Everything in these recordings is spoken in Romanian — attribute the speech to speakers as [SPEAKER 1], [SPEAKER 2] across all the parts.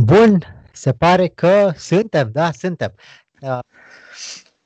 [SPEAKER 1] Bun, se pare că suntem, da, suntem. Da.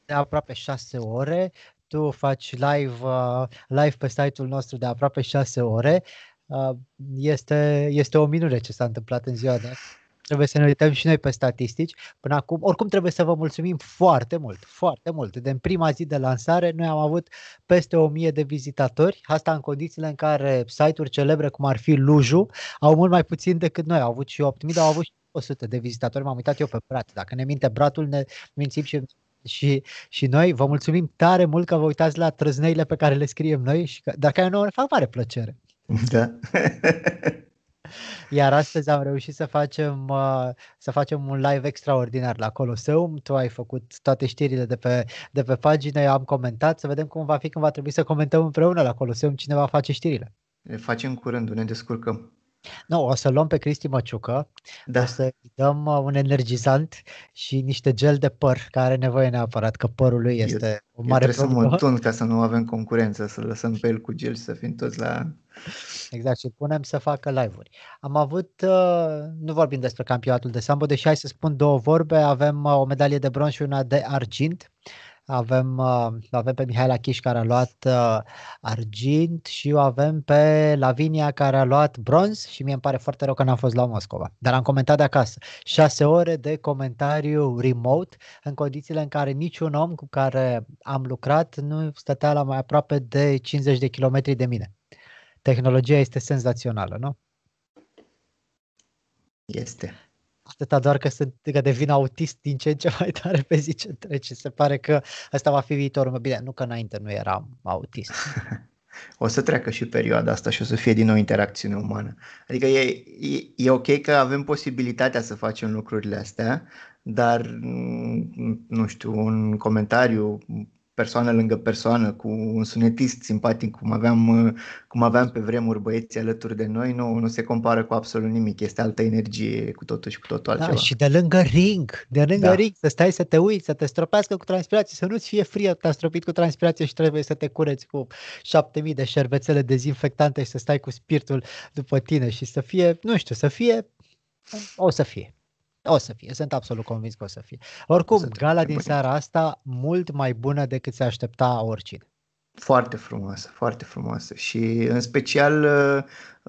[SPEAKER 1] De aproape șase ore, tu faci live, uh, live pe site-ul nostru de aproape șase ore. Uh, este, este o minune ce s-a întâmplat în ziua de azi. Trebuie să ne uităm și noi pe statistici. Până acum, oricum trebuie să vă mulțumim foarte mult, foarte mult. De în prima zi de lansare, noi am avut peste 1000 de vizitatori, asta în condițiile în care site-uri celebre cum ar fi Luju au mult mai puțin decât noi. Au avut și 8000, dar au avut și 100 de vizitatori, m-am uitat eu pe Brat. Dacă ne minte Bratul, ne mințim și și, și noi vă mulțumim tare mult că vă uitați la trăzneile pe care le scriem noi, și că, dar care nouă ne fac mare plăcere. Da. Iar astăzi am reușit să facem, uh, să facem un live extraordinar la Colosseum. Tu ai făcut toate știrile de pe, de pe pagină, eu am comentat, să vedem cum va fi când va trebui să comentăm împreună la Colosseum cine va face știrile.
[SPEAKER 2] Le facem curând, ne descurcăm.
[SPEAKER 1] Nu, o să luăm pe Cristi Măciucă, da. o să dăm uh, un energizant și niște gel de păr, care are nevoie neapărat, că părul lui este eu, o mare eu trebuie problemă. să mă tund ca să nu avem concurență, să lăsăm pe el cu gel și să fim toți la... Exact, și punem să facă live-uri. Am avut, uh, nu vorbim despre campionatul de sambo, deși hai să spun două vorbe, avem uh, o medalie de bronz și una de argint avem, uh, avem pe Mihaela Chiș care a luat uh, argint și o avem pe Lavinia care a luat bronz și mie îmi pare foarte rău că n-am fost la Moscova, dar am comentat de acasă. Șase ore de comentariu remote în condițiile în care niciun om cu care am lucrat nu stătea la mai aproape de 50 de kilometri de mine. Tehnologia este senzațională, nu? Este atâta doar că, sunt, că devin autist din ce în ce mai tare pe zi ce trece. Se pare că asta va fi viitorul meu. Bine, nu că înainte nu eram autist.
[SPEAKER 2] o să treacă și perioada asta și o să fie din nou interacțiune umană. Adică e, e, e ok că avem posibilitatea să facem lucrurile astea, dar, mm, nu știu, un comentariu persoană lângă persoană, cu un sunetist simpatic, cum aveam, cum aveam pe vremuri băieții alături de noi, nu, nu se compară cu absolut nimic. Este altă energie cu totul și cu totul da, altceva. și
[SPEAKER 1] de lângă ring, de lângă da. ring, să stai să te uiți, să te stropească cu transpirație, să nu-ți fie frie, te-a stropit cu transpirație și trebuie să te cureți cu mii de șervețele dezinfectante și să stai cu spiritul după tine și să fie, nu știu, să fie, o să fie. O să fie, sunt absolut convins că o să fie. Oricum, să gala din seara asta mult mai bună decât se aștepta oricine. Foarte frumoasă, foarte frumoasă și
[SPEAKER 2] în special uh,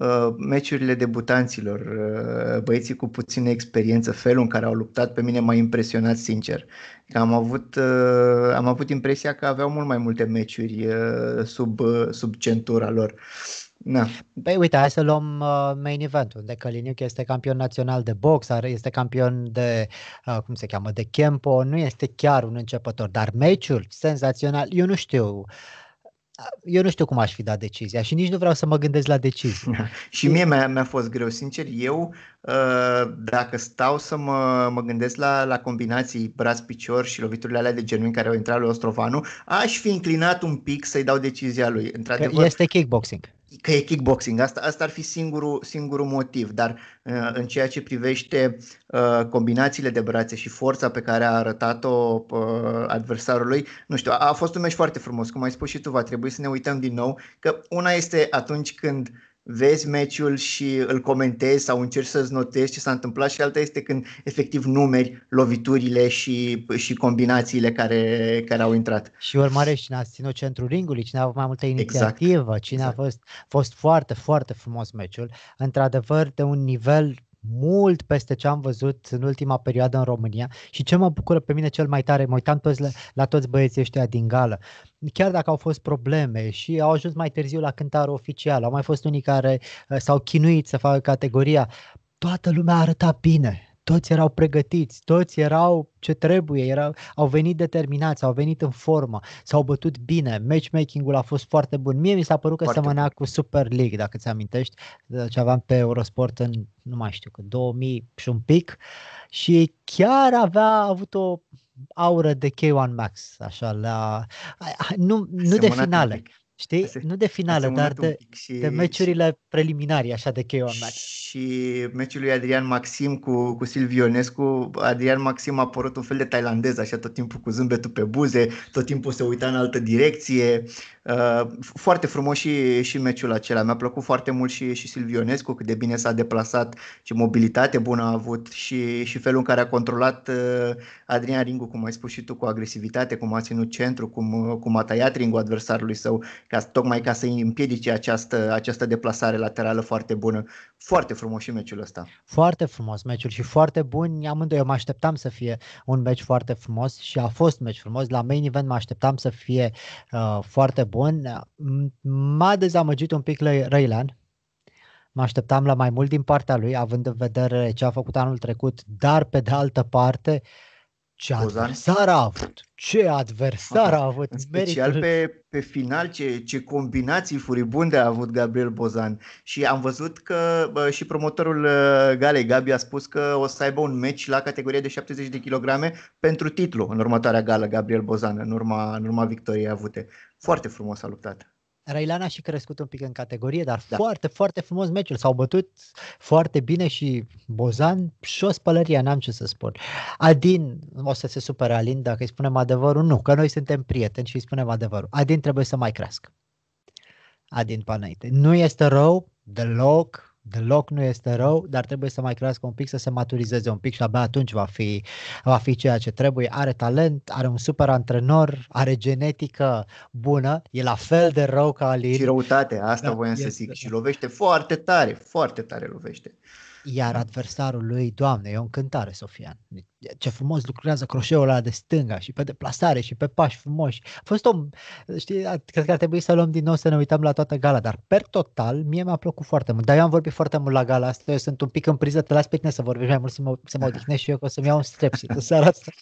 [SPEAKER 2] uh, meciurile debutanților, uh, băieții cu puțină experiență, felul în care au luptat pe mine m-a impresionat sincer. Că am, avut, uh, am avut impresia că aveau mult mai multe meciuri uh, sub, uh, sub centura lor. Uh, Na. Da.
[SPEAKER 1] Păi uite, hai să luăm uh, main eventul, unde Căliniuc este campion național de box, este campion de, uh, cum se cheamă, de Kempo, nu este chiar un începător, dar meciul senzațional, eu nu știu, eu nu știu cum aș fi dat decizia și nici nu vreau să mă gândesc la decizie.
[SPEAKER 2] și mie mi-a, mi-a fost greu, sincer, eu uh, dacă stau să mă, mă gândesc la, la combinații braț-picior și loviturile alea de genunchi care au intrat lui Ostrovanu, aș fi inclinat un pic să-i dau decizia lui. că este
[SPEAKER 1] kickboxing
[SPEAKER 2] că e kickboxing. Asta, asta ar fi singurul, singurul motiv, dar uh, în ceea ce privește uh, combinațiile de brațe și forța pe care a arătat-o uh, adversarului, nu știu, a, a fost un meci foarte frumos, cum ai spus și tu, va trebui să ne uităm din nou, că una este atunci când vezi meciul și îl comentezi sau încerci să-ți notezi ce s-a întâmplat și alta este când efectiv numeri loviturile și, și combinațiile care, care au intrat.
[SPEAKER 1] Și urmărești cine a ținut centrul ringului, cine a avut mai multă exact. inițiativă, exact. cine exact. a fost, fost foarte, foarte frumos meciul. Într-adevăr, de un nivel mult peste ce am văzut în ultima perioadă în România și ce mă bucură pe mine cel mai tare, mă uitam toți la, la toți băieții ăștia din gală, chiar dacă au fost probleme și au ajuns mai târziu la cântar oficial, au mai fost unii care uh, s-au chinuit să facă categoria, toată lumea arăta bine, toți erau pregătiți, toți erau ce trebuie, erau, au venit determinați, au venit în formă, s-au bătut bine, matchmaking-ul a fost foarte bun. Mie mi s-a părut că foarte cu Super League, dacă ți amintești, ce aveam pe Eurosport în, nu mai știu, 2000 și un pic și chiar avea avut o aură de K1 Max, așa, la, nu, nu de finale. Pic Știi? Se, nu de finală, dar de, și, de meciurile și, preliminari, așa de am match.
[SPEAKER 2] Și meciul lui Adrian Maxim cu, cu Silvionescu, Adrian Maxim a părut un fel de tailandez, așa tot timpul cu zâmbetul pe buze, tot timpul se uita în altă direcție. Uh, foarte frumos și, și meciul acela. Mi-a plăcut foarte mult și, și Silvionescu, cât de bine s-a deplasat, ce mobilitate bună a avut și, și felul în care a controlat uh, Adrian Ringu, cum ai spus și tu, cu agresivitate, cum a ținut centru, cum, cum a tăiat ringul adversarului său ca, tocmai ca să îi împiedice această, această deplasare laterală foarte bună. Foarte frumos și meciul ăsta.
[SPEAKER 1] Foarte frumos meciul și foarte bun. Amândoi eu mă așteptam să fie un meci foarte frumos și a fost meci frumos. La main event mă așteptam să fie uh, foarte bun. M-a dezamăgit un pic Raylan. Mă așteptam la mai mult din partea lui, având în vedere ce a făcut anul trecut, dar pe de altă parte uh, ce Bozan? adversar a avut! Ce adversar a avut! În special meritul...
[SPEAKER 2] pe, pe final, ce, ce combinații furibunde a avut Gabriel Bozan. Și am văzut că bă, și promotorul uh, Gale, Gabi, a spus că o să aibă un meci la categoria de 70 de kilograme pentru titlu în următoarea gală, Gabriel Bozan, în urma, în urma victoriei avute. Foarte frumos a luptat.
[SPEAKER 1] Railana și crescut un pic în categorie, dar da. foarte, foarte frumos meciul. S-au bătut foarte bine și Bozan și o spălăria, n-am ce să spun. Adin, o să se supere Alin dacă îi spunem adevărul, nu, că noi suntem prieteni și îi spunem adevărul. Adin trebuie să mai crească. Adin Panaite. Nu este rău deloc, deloc nu este rău, dar trebuie să mai crească un pic, să se maturizeze un pic și abia atunci va fi, va fi ceea ce trebuie. Are talent, are un super antrenor, are genetică bună, e la fel de rău ca Alin. Și
[SPEAKER 2] răutate, asta da, voiam să zic. Și lovește foarte tare, foarte tare lovește.
[SPEAKER 1] Iar adversarul lui, Doamne, e o încântare, Sofian. Ce frumos lucrează croșeul ăla de stânga și pe deplasare și pe pași frumoși. A fost o, știi, cred că ar trebui să luăm din nou să ne uităm la toată gala, dar per total mie mi-a plăcut foarte mult. Dar eu am vorbit foarte mult la gala asta, eu sunt un pic în priză, te las pe tine să vorbești mai mult, să mă, să mă odihnesc și eu, că o să-mi iau un strep și seara asta.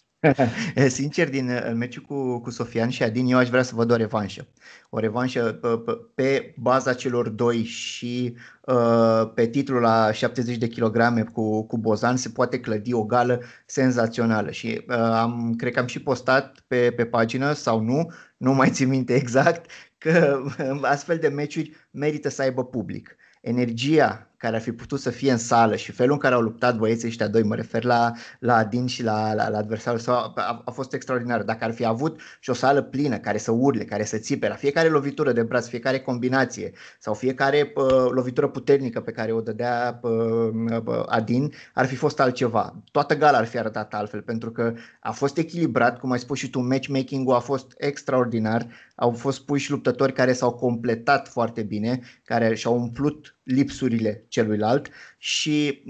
[SPEAKER 2] Eh, sincer, din eh, meciul cu, cu Sofian și Adin, eu aș vrea să văd o revanșă. O revanșă pe, pe baza celor doi și Uh, pe titlul la 70 de kilograme cu, cu Bozan se poate clădi o gală senzațională și uh, am, cred că am și postat pe, pe pagină sau nu, nu mai țin minte exact, că astfel de meciuri merită să aibă public. Energia care ar fi putut să fie în sală și felul în care au luptat băieții ăștia doi, mă refer la, la Adin și la, la, la adversarul său, a, a fost extraordinar. Dacă ar fi avut și o sală plină care să urle, care să țipe la fiecare lovitură de braț, fiecare combinație sau fiecare uh, lovitură puternică pe care o dădea uh, Adin, ar fi fost altceva. Toată gala ar fi arătat altfel, pentru că a fost echilibrat, cum ai spus și tu, matchmaking-ul a fost extraordinar, au fost puși luptători care s-au completat foarte bine, care și-au umplut lipsurile celuilalt și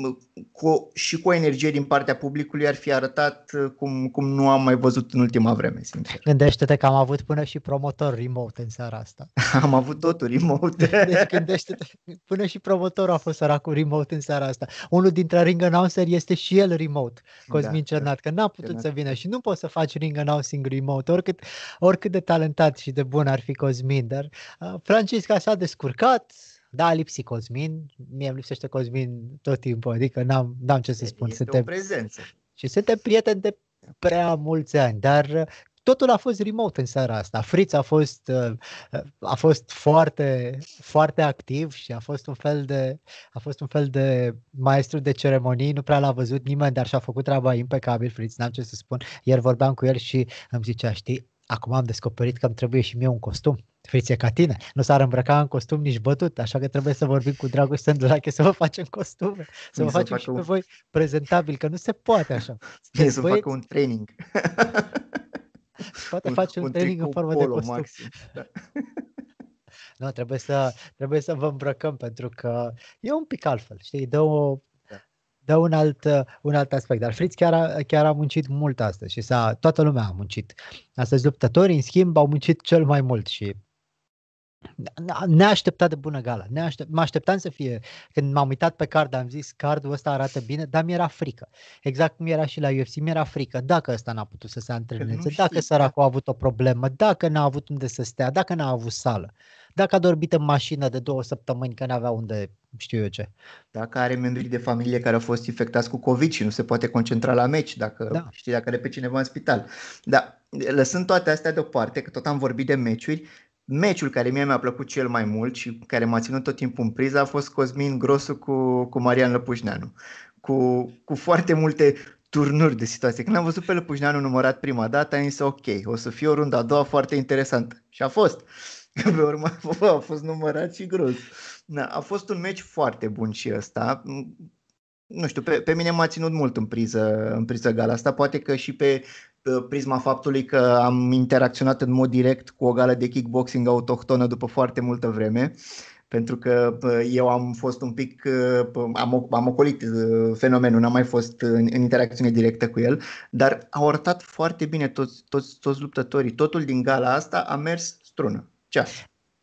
[SPEAKER 2] cu, și cu o energie din partea publicului ar fi arătat uh, cum, cum nu am mai văzut în ultima vreme,
[SPEAKER 1] sincer. Gândește-te că am avut până și promotor remote în seara asta.
[SPEAKER 2] Am avut totul remote. Deci gândește-te,
[SPEAKER 1] până și promotorul a fost cu remote în seara asta. Unul dintre ring announcer este și el remote, Cosmin da, da. Cernat, că n-a putut Cernat. să vină și nu poți să faci ring announcing remote, oricât, oricât de talentat și de bun ar fi Cosmin, dar uh, Francisca s-a descurcat, da, a lipsit Cosmin, mie îmi lipsește Cosmin tot timpul, adică n-am, n-am ce să spun. Este suntem, o prezență. Și suntem prieteni de prea mulți ani, dar uh, totul a fost remote în seara asta. Fritz a fost, uh, uh, a fost foarte, foarte activ și a fost un fel de, a fost un fel de maestru de ceremonii, nu prea l-a văzut nimeni, dar și-a făcut treaba impecabil, Fritz, n-am ce să spun. Ieri vorbeam cu el și îmi zicea, știi, acum am descoperit că îmi trebuie și mie un costum. Fiți ca tine. Nu s-ar îmbrăca în costum nici bătut, așa că trebuie să vorbim cu Dragoș Sândulache să vă facem costume, să vă facem să facă și un... pe voi prezentabil, că nu se poate așa. Mie să facă un training. Poate un, face un, un training în formă de costum. Maxim, da. nu, trebuie să, trebuie să vă îmbrăcăm pentru că e un pic altfel, știi, dă o, da. dă un alt, un alt aspect. Dar Fritz chiar a, chiar a muncit mult astăzi și s-a, toată lumea a muncit. Astăzi luptătorii, în schimb, au muncit cel mai mult și neașteptat de bună gala. Neaștept, mă așteptam să fie, când m-am uitat pe card, am zis cardul ăsta arată bine, dar mi-era frică. Exact cum era și la UFC, mi-era frică. Dacă ăsta n-a putut să se antreneze, dacă da. săracul a avut o problemă, dacă n-a avut unde să stea, dacă n-a avut sală, dacă a dormit în mașină de două săptămâni că n-avea unde știu eu ce.
[SPEAKER 2] Dacă are membrii de familie care au fost infectați cu COVID și nu se poate concentra la meci, dacă da. știi dacă are pe cineva în spital. da. lăsând toate astea deoparte, că tot am vorbit de meciuri, meciul care mie mi-a plăcut cel mai mult și care m-a ținut tot timpul în priză a fost Cosmin Grosu cu, cu Marian Lăpușneanu. Cu, cu foarte multe turnuri de situație. Când am văzut pe Lăpușneanu numărat prima dată, am zis ok, o să fie o rundă a doua foarte interesantă. Și a fost. pe urmă a fost numărat și gros. Da, a fost un meci foarte bun și ăsta. Nu știu, pe, pe mine m-a ținut mult în priză, în priză gala asta. Poate că și pe prisma faptului că am interacționat în mod direct cu o gală de kickboxing autohtonă după foarte multă vreme, pentru că uh, eu am fost un pic, uh, am, am ocolit uh, fenomenul, n-am mai fost în, în interacțiune directă cu el, dar a arătat foarte bine toți, toți, toți luptătorii. Totul din gala asta a mers strună. Ceas.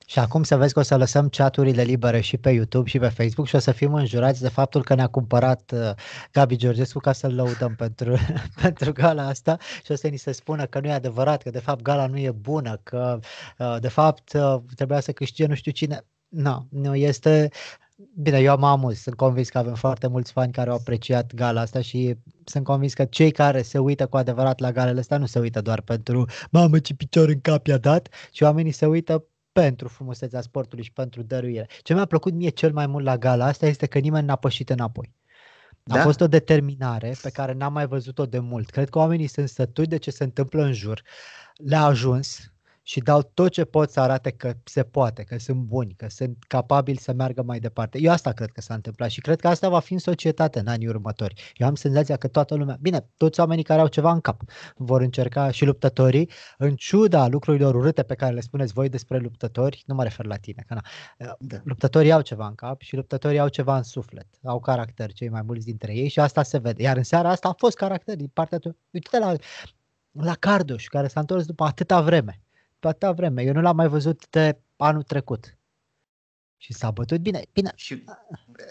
[SPEAKER 1] Și acum să vezi că o să lăsăm chaturile libere și pe YouTube și pe Facebook și o să fim înjurați de faptul că ne-a cumpărat uh, Gabi Georgescu ca să-l lăudăm pentru, pentru gala asta și o să ni se spună că nu e adevărat, că de fapt gala nu e bună, că uh, de fapt uh, trebuia să câștige nu știu cine. No, nu, este Bine, eu am amuz. Sunt convins că avem foarte mulți fani care au apreciat gala asta și sunt convins că cei care se uită cu adevărat la galele astea nu se uită doar pentru mamă ce picior în cap i-a dat, ci oamenii se uită pentru frumusețea sportului și pentru dăruire. Ce mi-a plăcut mie cel mai mult la gala asta este că nimeni n-a pășit înapoi. A da? fost o determinare pe care n-am mai văzut-o de mult. Cred că oamenii sunt sătui de ce se întâmplă în jur. Le-a ajuns, și dau tot ce pot să arate că se poate, că sunt buni, că sunt capabili să meargă mai departe. Eu asta cred că s-a întâmplat și cred că asta va fi în societate în anii următori. Eu am senzația că toată lumea, bine, toți oamenii care au ceva în cap vor încerca și luptătorii, în ciuda lucrurilor urâte pe care le spuneți voi despre luptători, nu mă refer la tine, că na, da. luptătorii au ceva în cap și luptătorii au ceva în suflet, au caracter cei mai mulți dintre ei și asta se vede. Iar în seara asta a fost caracter din partea tu. Uite la, la Carduș, care s-a întors după atâta vreme toată vreme. Eu nu l-am mai văzut de anul trecut. Și s-a bătut bine. bine. Și,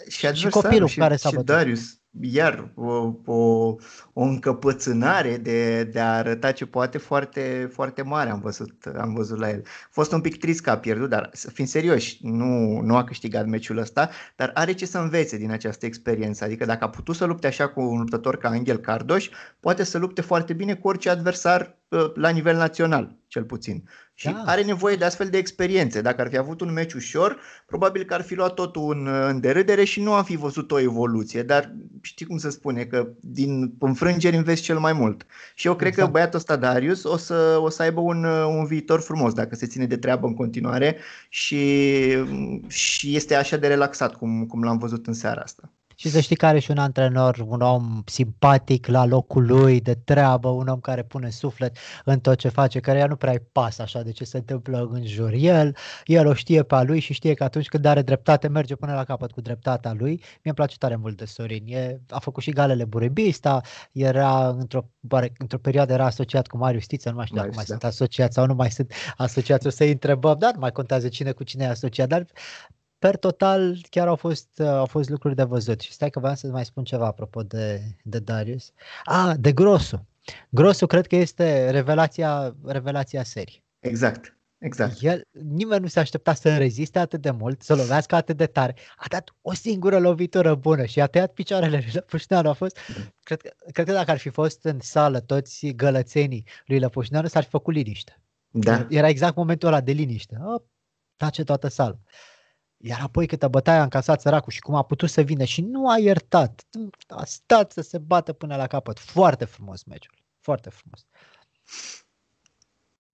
[SPEAKER 1] și, și copilul și, care s-a și bătut. Darius
[SPEAKER 2] iar o, o, o încăpățânare de, de a arăta ce poate foarte, foarte mare am văzut, am văzut la el. A fost un pic trist că a pierdut, dar fim serioși, nu, nu a câștigat meciul ăsta, dar are ce să învețe din această experiență. Adică dacă a putut să lupte așa cu un luptător ca Angel Cardoș, poate să lupte foarte bine cu orice adversar ă, la nivel național, cel puțin. Și da. are nevoie de astfel de experiențe. Dacă ar fi avut un meci ușor, probabil că ar fi luat totul în, în derâdere și nu am fi văzut o evoluție. Dar știi cum se spune, că din înfrângeri înveți cel mai mult. Și eu cred exact. că băiatul ăsta Darius o să, o să aibă un, un viitor frumos dacă se ține de treabă în continuare și, și este așa de relaxat cum, cum l-am văzut în seara asta
[SPEAKER 1] și să știi că are și un antrenor, un om simpatic la locul lui, de treabă, un om care pune suflet în tot ce face, care ea nu prea-i pas așa de ce se întâmplă în jur. El, el o știe pe a lui și știe că atunci când are dreptate, merge până la capăt cu dreptatea lui. Mi-a place tare mult de Sorin. E, a făcut și galele Burebista, era într-o, într-o perioadă era asociat cu Marius Stiță, nu mai știu dacă mai sunt da. asociat sau nu mai sunt asociat o să-i întrebăm, dar nu mai contează cine cu cine e asociat, dar per total chiar au fost, au fost lucruri de văzut. Și stai că vreau să mai spun ceva apropo de, de Darius. Ah, de Grosu. Grosu cred că este revelația, revelația serii. Exact. Exact. El, nimeni nu se aștepta să reziste atât de mult, să lovească atât de tare. A dat o singură lovitură bună și a tăiat picioarele lui Lăpușneanu. A fost, cred, că, cred că dacă ar fi fost în sală toți gălățenii lui Lăpușneanu, s-ar fi făcut liniște. Da. Era exact momentul ăla de liniște. O, tace toată sala. Uh, iar apoi câtă bătaia a încasat săracul și cum a putut să vină și nu a iertat. A stat să se bată până la capăt. Foarte frumos meciul. Foarte frumos.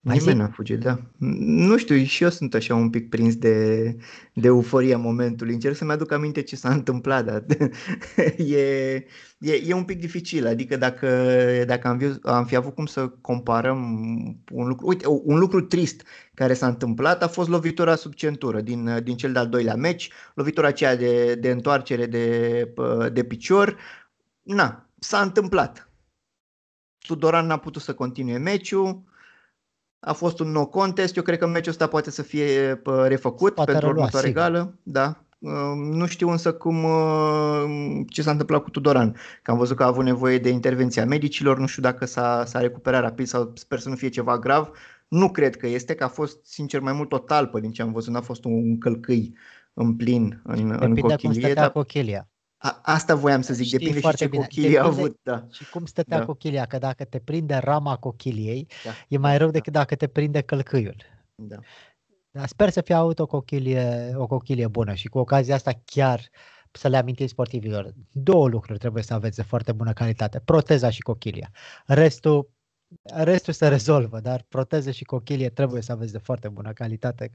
[SPEAKER 2] Ai Nimeni n-a fugit, da. Nu știu, și eu sunt așa un pic prins de, de euforia momentului. Încerc să-mi aduc aminte ce s-a întâmplat, dar e, e, e un pic dificil. Adică dacă, dacă am, vi, am fi avut cum să comparăm un lucru... Uite, un lucru trist care s-a întâmplat a fost lovitura sub centură din, din cel de-al doilea meci, lovitura aceea de, de întoarcere de, de picior. Na, s-a întâmplat. Tudoran n-a putut să continue meciul a fost un no contest, eu cred că meciul ăsta poate să fie refăcut poate pentru relua, următoarea sigur. da. Nu știu însă cum, ce s-a întâmplat cu Tudoran, că am văzut că a avut nevoie de intervenția medicilor, nu știu dacă s-a, s-a recuperat rapid sau sper să nu fie ceva grav. Nu cred că este, că a fost sincer mai mult o talpă din ce am văzut, n-a fost un călcâi în plin în, în cochilie. dar... cochilia. A, asta voiam să zic, Știi depinde foarte și ce bine. cochilie depinde a avut.
[SPEAKER 1] Da. Și cum stătea da. cochilia, că dacă te prinde rama cochiliei, da. e mai rău da. decât da. dacă te prinde călcâiul. Da. Dar sper să fie avut o cochilie, o cochilie bună și cu ocazia asta chiar să le amintim sportivilor. Două lucruri trebuie să aveți de foarte bună calitate, proteza și cochilia. Restul restul se rezolvă, dar proteza și cochilie trebuie să aveți de foarte bună calitate.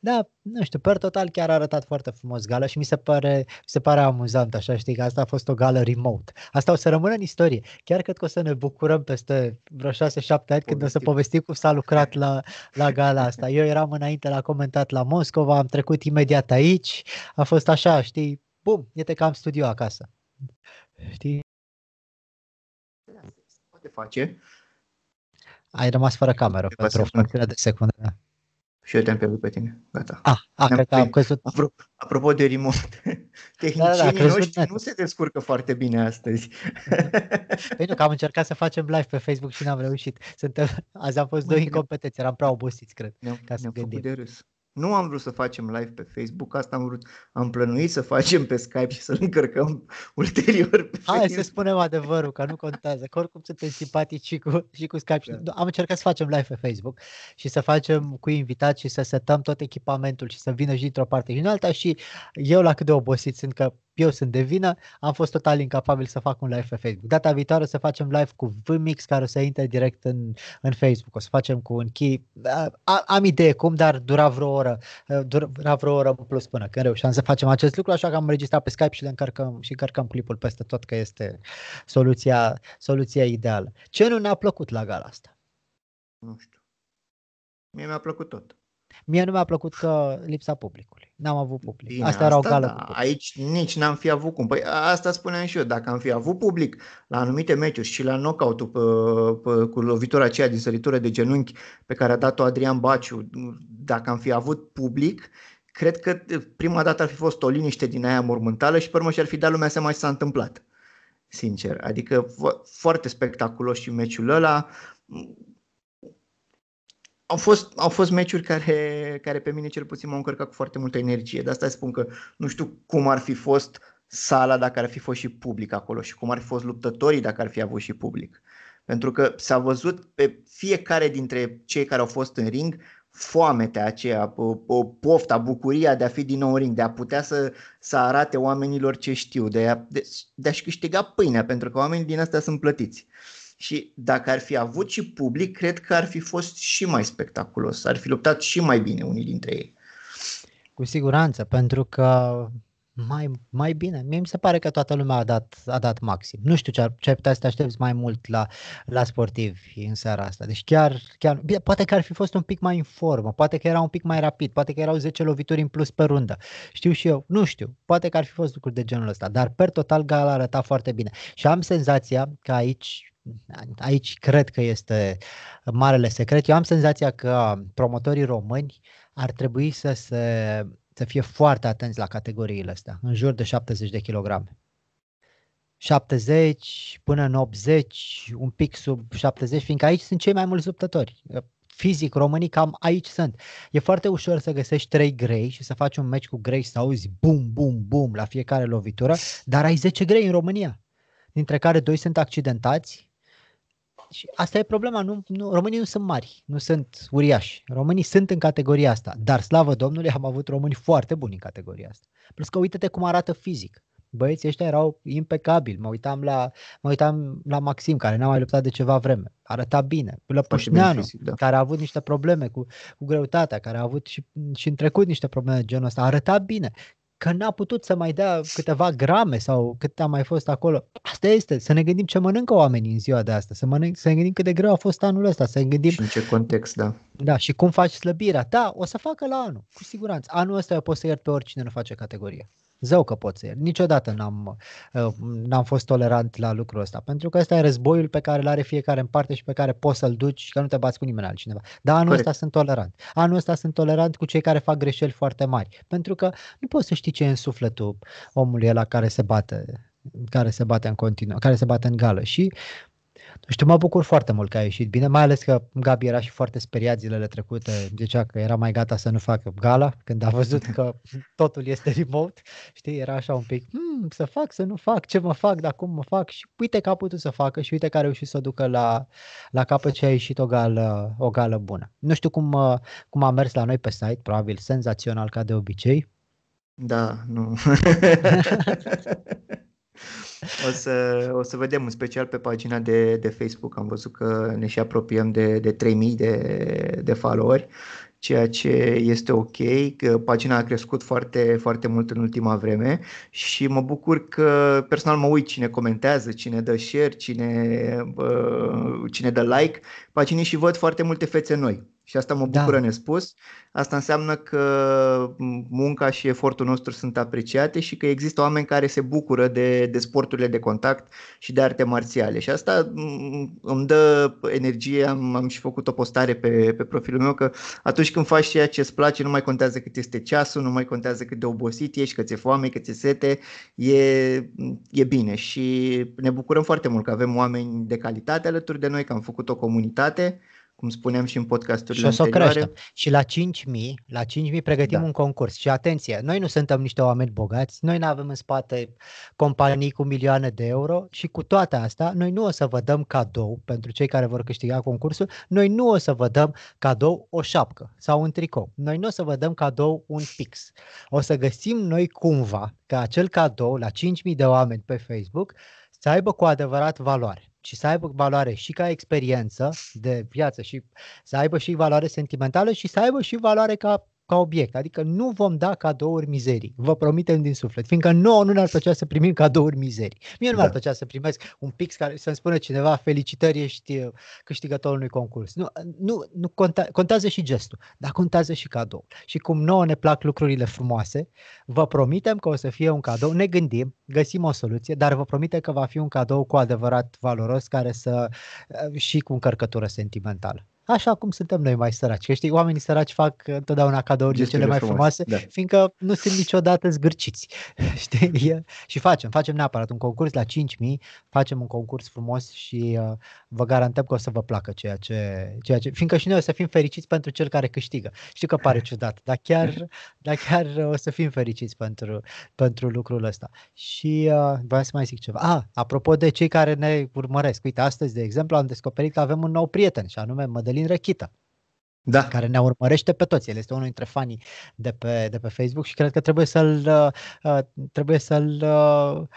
[SPEAKER 1] Da, nu știu, per total chiar a arătat foarte frumos gala și mi se pare, mi se pare amuzant, așa, știi, că asta a fost o gală remote. Asta o să rămână în istorie. Chiar cred că o să ne bucurăm peste vreo 6-7 ani Povestim. când o să povestim cum s-a lucrat la, la gala asta. Eu eram înainte la comentat la Moscova, am trecut imediat aici, a fost așa, știi, bum, iete că am studio acasă. Știi?
[SPEAKER 2] Poate face.
[SPEAKER 1] Ai rămas fără cameră pentru o fracțiune de secundă. Da. Și eu te-am pierdut pe tine. Gata. Ah, ah cred că am căzut. apropo de remote,
[SPEAKER 2] tehnicienii da, da, da noștri net. nu se descurcă foarte bine astăzi.
[SPEAKER 1] Păi nu, că am încercat să facem live pe Facebook și n-am reușit. Suntem, azi am fost Mâine. doi incompetenți, eram prea obosiți, cred, ne-am, ca să ne-am Făcut de
[SPEAKER 2] râs. Nu am vrut să facem live pe Facebook, asta am vrut, am plănuit să facem pe Skype și să-l încărcăm ulterior. Pe Hai Facebook. să
[SPEAKER 1] spunem adevărul, că nu contează, că oricum suntem simpatici și cu, și cu Skype. Da. Am încercat să facem live pe Facebook și să facem cu invitat și să setăm tot echipamentul și să vină și dintr-o parte și din alta și eu la cât de obosit sunt că eu sunt de vină, am fost total incapabil să fac un live pe Facebook. Data viitoare să facem live cu VMix care o să intre direct în, în Facebook, o să facem cu un key. am idee cum, dar dura vreo oră, dura vreo oră în plus până când reușeam să facem acest lucru, așa că am registrat pe Skype și le încărcăm și încărcăm clipul peste tot că este soluția, soluția ideală. Ce nu ne-a plăcut la gala asta? Nu știu.
[SPEAKER 2] Mie mi-a plăcut tot.
[SPEAKER 1] Mie nu mi-a plăcut că lipsa publicului. N-am avut public. Bine, asta era o gală. Da,
[SPEAKER 2] aici nici n-am fi avut cum. Păi asta spuneam și eu. Dacă am fi avut public la anumite meciuri și la knockout pe, pe, cu lovitura aceea din săritură de genunchi pe care a dat-o Adrian Baciu, dacă am fi avut public, cred că prima dată ar fi fost o liniște din aia mormântală și pe urmă și-ar fi dat lumea seama ce s-a întâmplat. Sincer, adică fo- foarte spectaculos și meciul ăla, au fost, au fost meciuri care, care pe mine cel puțin m-au încărcat cu foarte multă energie. De asta spun că nu știu cum ar fi fost sala dacă ar fi fost și public acolo și cum ar fi fost luptătorii dacă ar fi avut și public. Pentru că s-a văzut pe fiecare dintre cei care au fost în ring foamea aceea, o, o pofta, bucuria de a fi din nou în ring, de a putea să, să arate oamenilor ce știu, de, a, de, de a-și câștiga pâinea, pentru că oamenii din astea sunt plătiți. Uh, și dacă ar fi avut și public, cred că ar fi fost și mai spectaculos, ar fi luptat și mai bine unii dintre ei.
[SPEAKER 1] Cu siguranță, pentru că mai, mai bine. Mie mi se pare că toată lumea a dat, a dat maxim. Nu știu ce ar, ce ar putea să te aștepți mai mult la, la sportivi în seara asta. Deci chiar, chiar, bine, poate că ar fi fost un pic mai în formă, poate că era un pic mai rapid, poate că erau 10 lovituri în plus pe rundă. Știu și eu, nu știu, poate că ar fi fost lucruri de genul ăsta, dar per total Gala a foarte bine. Și am senzația că aici aici cred că este marele secret. Eu am senzația că promotorii români ar trebui să, se, să fie foarte atenți la categoriile astea, în jur de 70 de kilograme. 70 până în 80, un pic sub 70, fiindcă aici sunt cei mai mulți luptători. Fizic, românii cam aici sunt. E foarte ușor să găsești trei grei și să faci un meci cu grei și să auzi bum, bum, bum la fiecare lovitură, dar ai 10 grei în România, dintre care doi sunt accidentați și asta e problema. Nu, nu, românii nu sunt mari, nu sunt uriași. Românii sunt în categoria asta, dar slavă Domnului am avut români foarte buni în categoria asta. Plus că uite-te cum arată fizic. Băieții ăștia erau impecabili. Mă uitam la, mă uitam la Maxim, care n-a mai luptat de ceva vreme. Arăta bine. Lăpușneanu, da. care a avut niște probleme cu, cu greutatea, care a avut și, și în trecut niște probleme de genul ăsta. Arăta bine că n-a putut să mai dea câteva grame sau cât a mai fost acolo. Asta este, să ne gândim ce mănâncă oamenii în ziua de asta, să, mănânc, să ne gândim cât de greu a fost anul ăsta, să ne gândim... Și în ce context, da. Da, și cum faci slăbirea. Da, o să facă la anul, cu siguranță. Anul ăsta eu pot să iert pe oricine nu face categorie. Zău că pot să iert. Niciodată n-am, uh, n-am fost tolerant la lucrul ăsta, pentru că ăsta e războiul pe care îl are fiecare în parte și pe care poți să-l duci și că nu te bați cu nimeni altcineva. Dar anul Corect. ăsta sunt tolerant. Anul ăsta sunt tolerant cu cei care fac greșeli foarte mari, pentru că nu poți să știi ce e în sufletul omului ăla care se bate care se bate în continuu, care se bate în gală și nu știu, mă bucur foarte mult că a ieșit bine, mai ales că Gabi era și foarte speriat zilele trecute, zicea că era mai gata să nu facă gala, când a văzut că totul este remote, știi, era așa un pic, hmm, să fac, să nu fac, ce mă fac, dar cum mă fac și uite că a putut să facă și uite că a reușit să o ducă la, la capăt și a ieșit o gală, o gală bună. Nu știu cum, uh, cum a mers la noi pe site, probabil senzațional ca de obicei. Da, nu.
[SPEAKER 2] O să, o să vedem în special pe pagina de, de Facebook. Am văzut că ne și apropiem de, de 3000 de, de followeri, ceea ce este ok. Pagina a crescut foarte, foarte mult în ultima vreme și mă bucur că personal mă uit cine comentează, cine dă share, cine, uh, cine dă like paginii și văd foarte multe fețe noi și asta mă da. bucură da. nespus. Asta înseamnă că munca și efortul nostru sunt apreciate și că există oameni care se bucură de, de sporturile de contact și de arte marțiale. Și asta îmi dă energie. Am, am și făcut o postare pe, pe profilul meu că atunci când faci ceea ce îți place, nu mai contează cât este ceasul, nu mai contează cât de obosit ești, că ți-e foame, că ți-e sete, e, e bine. Și ne bucurăm foarte mult că avem oameni de calitate alături de noi, că am făcut o comunitate cum spuneam și în podcasturile și o să anterioare. Crește.
[SPEAKER 1] Și la 5.000, la 5.000 pregătim da. un concurs. Și atenție, noi nu suntem niște oameni bogați, noi nu avem în spate companii cu milioane de euro și cu toate astea, noi nu o să vă dăm cadou pentru cei care vor câștiga concursul, noi nu o să vă dăm cadou o șapcă sau un tricou. Noi nu o să vă dăm cadou un pix. O să găsim noi cumva ca acel cadou la 5.000 de oameni pe Facebook să aibă cu adevărat valoare și să aibă valoare și ca experiență de viață și să aibă și valoare sentimentală și să aibă și valoare ca ca obiect, adică nu vom da cadouri mizerii, vă promitem din suflet, fiindcă nouă nu ne-ar plăcea să primim cadouri mizerii. Mie nu da. ar plăcea să primesc un pix care să-mi spună cineva felicitări, ești uh, câștigătorul unui concurs. Nu, nu, nu conta, contează și gestul, dar contează și cadou. Și cum nouă ne plac lucrurile frumoase, vă promitem că o să fie un cadou, ne gândim, găsim o soluție, dar vă promitem că va fi un cadou cu adevărat valoros care să uh, și cu încărcătură sentimentală așa cum suntem noi mai săraci. Că știi, oamenii săraci fac întotdeauna de cele mai frumoase, frumoase da. fiindcă nu sunt niciodată zgârciți. știi? și facem, facem neapărat un concurs la 5.000, facem un concurs frumos și uh, vă garantăm că o să vă placă ceea ce, ceea ce... Fiindcă și noi o să fim fericiți pentru cel care câștigă. Știu că pare ciudat, dar chiar, dar chiar o să fim fericiți pentru, pentru lucrul ăsta. Și uh, vreau să mai zic ceva. Ah, apropo de cei care ne urmăresc. Uite, astăzi, de exemplu, am descoperit că avem un nou prieten și anume Mădălin Cătălin Rechită. Da. care ne urmărește pe toți. El este unul dintre fanii de pe, de pe Facebook și cred că trebuie să-l, uh, uh, trebuie să-l uh,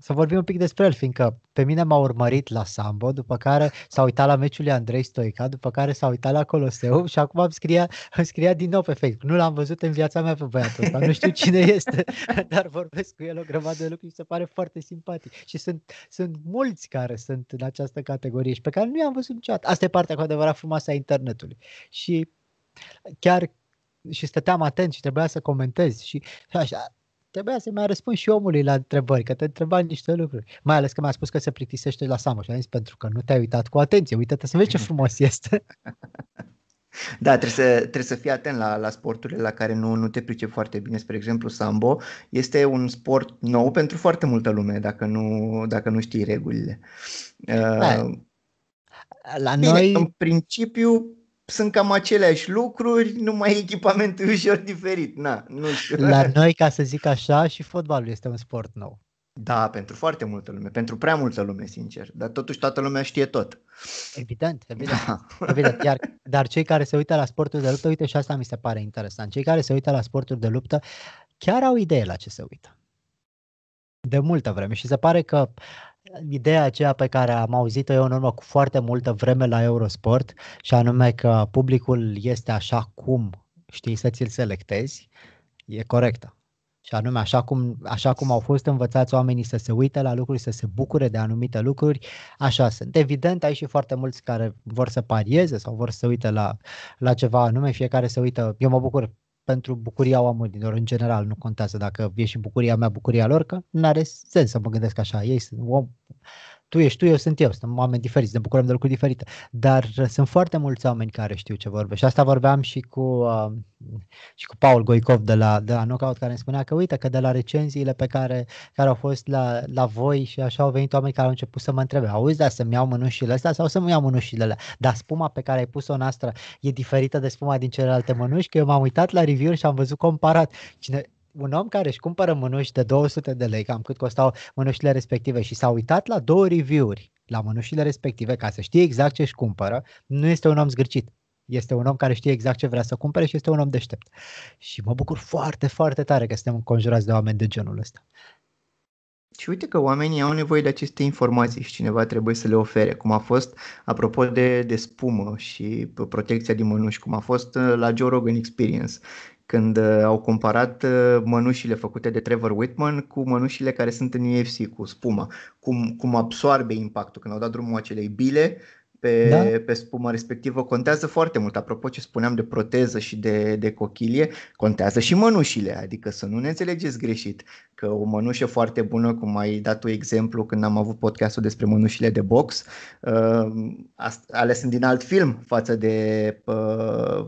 [SPEAKER 1] să vorbim un pic despre el, fiindcă pe mine m-a urmărit la Sambo, după care s-a uitat la meciul lui Andrei Stoica, după care s-a uitat la Coloseu și acum îmi scria, îmi scria din nou pe Facebook. Nu l-am văzut în viața mea pe băiatul ăsta, nu știu cine este, dar vorbesc cu el o grămadă de lucruri și se pare foarte simpatic. Și sunt, sunt mulți care sunt în această categorie și pe care nu i-am văzut niciodată. Asta e partea cu adevărat frumoasă a internetului. Și chiar și stăteam atent și trebuia să comentez și așa, Trebuia să mai răspund și omului la întrebări, că te întreba niște lucruri. Mai ales că mi-a spus că se plictisește la și Am zis, pentru că nu te-ai uitat cu atenție. Uită-te să vezi ce frumos este.
[SPEAKER 2] Da, trebuie să, trebuie să fii atent la, la sporturile la care nu, nu te pricep foarte bine. Spre exemplu, sambo este un sport nou pentru foarte multă lume, dacă nu, dacă nu știi regulile. Da. Uh, la bine, noi... În principiu, sunt cam aceleași lucruri, numai echipamentul e ușor diferit. Na, nu știu. La noi, ca
[SPEAKER 1] să zic așa, și fotbalul este un sport nou.
[SPEAKER 2] Da, pentru foarte multă lume, pentru prea multă lume, sincer, dar totuși toată lumea știe tot. Evident, evident. Da.
[SPEAKER 1] evident. Iar, dar cei care se uită la sportul de luptă, uite și asta mi se pare interesant, cei care se uită la sportul de luptă chiar au idee la ce se uită. De multă vreme și se pare că uh, ideea aceea pe care am auzit-o eu în urmă cu foarte multă vreme la Eurosport și anume că publicul este așa cum știi să ți-l selectezi, e corectă. Și anume, așa cum, așa cum au fost învățați oamenii să se uite la lucruri, să se bucure de anumite lucruri, așa sunt. Evident, ai și foarte mulți care vor să parieze sau vor să se uite la, la ceva anume, fiecare se uită. Eu mă bucur pentru bucuria oamenilor în general. Nu contează dacă e și bucuria mea, bucuria lor, că nu are sens să mă gândesc așa. Ei sunt om, tu ești tu, eu sunt eu, suntem oameni diferiți, ne bucurăm de lucruri diferite, dar uh, sunt foarte mulți oameni care știu ce vorbesc și asta vorbeam și cu, uh, și cu Paul Goicov de la, de la Knockout care îmi spunea că uite că de la recenziile pe care, care au fost la, la voi și așa au venit oameni care au început să mă întrebe, auzi, dar să-mi iau mânușile astea sau să-mi iau mânușile alea, dar spuma pe care ai pus-o noastră e diferită de spuma din celelalte mânuși, că eu m-am uitat la review și am văzut comparat cine, un om care își cumpără mânuși de 200 de lei, cam cât costau mânușile respective și s-a uitat la două review-uri la mânușile respective ca să știe exact ce își cumpără, nu este un om zgârcit. Este un om care știe exact ce vrea să cumpere și este un om deștept. Și mă bucur foarte, foarte tare că suntem înconjurați de oameni de genul ăsta.
[SPEAKER 2] Și uite că oamenii au nevoie de aceste informații și cineva trebuie să le ofere, cum a fost, apropo de, de spumă și protecția din mânuși, cum a fost uh, la Joe Rogan Experience când uh, au comparat uh, mănușile făcute de Trevor Whitman cu mănușile care sunt în UFC, cu spuma, cum, cum absoarbe impactul. Când au dat drumul acelei bile, pe, da? pe spuma respectivă contează foarte mult. Apropo ce spuneam de proteză și de, de cochilie, contează și mănușile, adică să nu ne înțelegeți greșit că o mănușă foarte bună, cum ai dat un exemplu când am avut podcastul despre mănușile de box, uh, ales sunt din alt film față de uh,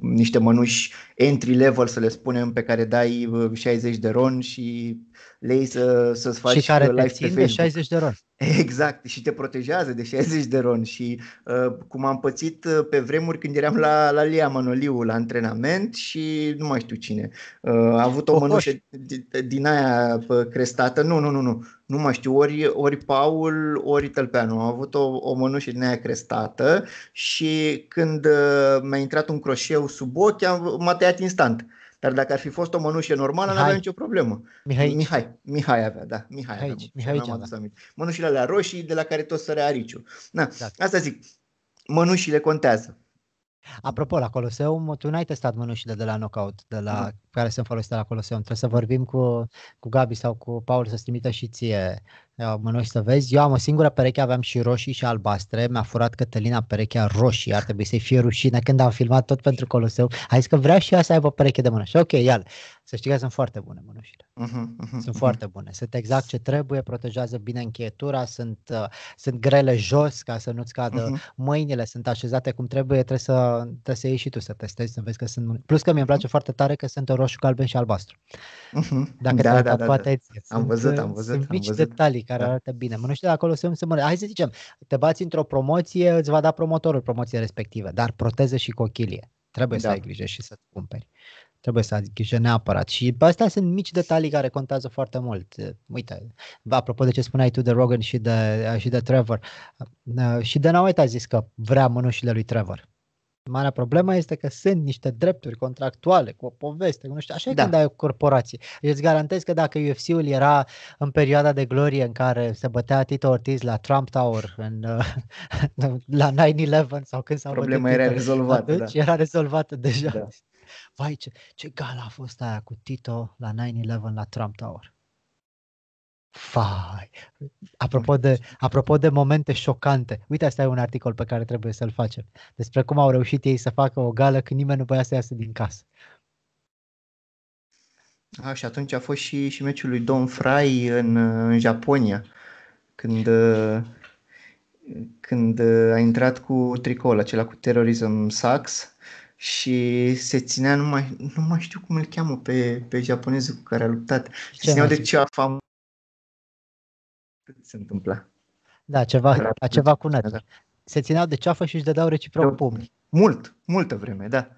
[SPEAKER 2] niște mănuși entry level, să le spunem, pe care dai 60 uh, de ron și le iei să, să-ți faci și care uh, live te țin pe de 60 de ron. Exact, și te protejează de 60 de ron și uh, cum am pățit uh, pe vremuri când eram la, la Lia Manoliu la antrenament și nu mai știu cine, uh, a avut o, o mănușă din aia crestată, nu, nu, nu, nu, nu mai știu, ori, ori Paul, ori Tălpeanu. A avut o, o mănușă din aia crestată și când uh, mi-a intrat un croșeu sub ochi, am, m-a tăiat instant. Dar dacă ar fi fost o mănușă normală, n avea nicio problemă. Mihai. Mihai. Mihai avea, da. Mihai Mihai, avea, Mihai, Mihai da. Mănușile alea roșii de la care tot sărea ariciu. Na, da. Asta zic, mănușile contează.
[SPEAKER 1] Apropo, la Coloseum, tu n-ai testat mânușile de la Knockout, de la, da. care sunt folosite la Coloseum. Trebuie să vorbim cu, cu Gabi sau cu Paul să-ți trimită și ție mă noi să vezi. Eu am o singură pereche, aveam și roșii și albastre. Mi-a furat Cătălina perechea roșii. Ar trebui să-i fie rușine când am filmat tot pentru Coloseu. A zis că vrea și ea să aibă pereche de mână. Și ok, iar. Să știi că sunt foarte bune mânușile. Uh-huh, uh-huh, sunt uh-huh. foarte bune. Sunt exact ce trebuie, protejează bine încheietura, sunt, uh, sunt grele jos ca să nu-ți cadă uh-huh. mâinile, sunt așezate cum trebuie, trebuie să, trebuie să iei și tu să testezi, să vezi că sunt... Plus că mi-e place foarte tare că sunt roșu, galben și albastru. Uh-huh. Dacă da, da, da, da. Am văzut, uh, am văzut. Sunt mici am văzut. detalii care da. arată bine. Mă nu știu de acolo să mă... Hai să zicem, te bați într-o promoție, îți va da promotorul promoție respectivă, dar proteză și cochilie. Trebuie da. să ai grijă și să-ți cumperi. Trebuie să ai grijă neapărat. Și astea sunt mici detalii care contează foarte mult. Uite, apropo de ce spuneai tu de Rogan și de, și de Trevor, și de Naoet a zis că vrea mânușile lui Trevor. Marea problemă este că sunt niște drepturi contractuale cu o poveste, nu știu, așa da. e când ai o corporație. Eu îți garantez că dacă UFC-ul era în perioada de glorie în care se bătea Tito Ortiz la Trump Tower, în, uh, la 9-11 sau când s-a Problema era Tito, rezolvată, atunci, da. era rezolvată deja. Da. Vai, ce, ce gala a fost aia cu Tito la 9-11 la Trump Tower. Fa, Apropo de, apropo de momente șocante, uite, asta e un articol pe care trebuie să-l facem. Despre cum au reușit ei să facă o gală când nimeni nu voia să iasă din casă.
[SPEAKER 2] A, și atunci a fost și, și meciul lui Don Fry în, în Japonia, când, când a intrat cu tricol acela cu Terrorism Sucks și se ținea, nu mai, nu mai știu cum îl cheamă pe, pe japonezul cu care a luptat, se ținea de ceva cât se întâmpla.
[SPEAKER 1] Da, ceva, Era ceva cu net. Da. Se țineau de ceafă și își dădeau reciproc pumni. Mult,
[SPEAKER 2] multă vreme, da.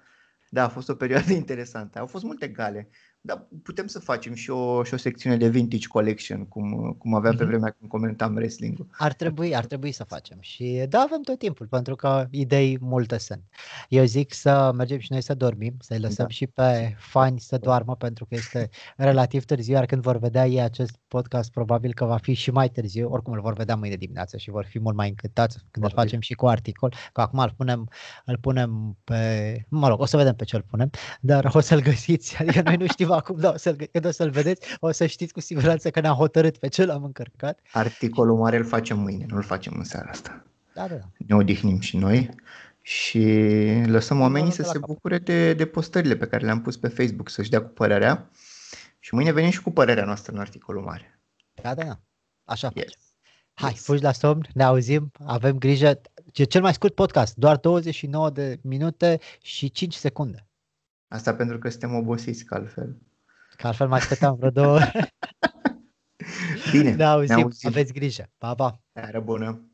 [SPEAKER 2] Da, a fost o perioadă interesantă. Au fost multe gale dar putem să facem și o, și o secțiune de vintage collection, cum, cum aveam pe mhm. vremea când comentam wrestling-ul.
[SPEAKER 1] Ar trebui, ar trebui să facem. Și da, avem tot timpul, pentru că idei multe sunt. Eu zic să mergem și noi să dormim, să-i da. lăsăm da. și pe fani să doarmă, pentru că este relativ târziu, iar când vor vedea ei acest podcast, probabil că va fi și mai târziu. Oricum îl vor vedea mâine dimineață și vor fi mult mai încântați când îl facem și cu articol. Că acum îl punem, îl punem pe... Mă rog, o să vedem pe ce îl punem, dar o să-l găsiți. Adică noi nu știm problema acum, da, o să-l, când o să-l vedeți, o să știți cu siguranță că ne-am hotărât pe ce l-am încărcat.
[SPEAKER 2] Articolul mare îl facem
[SPEAKER 1] mâine, nu-l facem
[SPEAKER 2] în seara asta. Da, da, da. Ne odihnim și noi și lăsăm oamenii să se cap. bucure de, de postările pe care le-am pus pe Facebook, să-și dea cu părerea. Și mâine venim și cu părerea noastră în articolul mare.
[SPEAKER 1] Da, da, da. Așa yes. facem. Hai, yes. fugi la somn, ne auzim, avem grijă. E cel mai scurt podcast, doar 29 de minute și 5 secunde. Asta pentru că suntem obosiți, ca altfel. Ca altfel mai stăteam vreo două ore. Bine, ne auzim, ne auzim. aveți grijă. Pa, pa! Seară bună!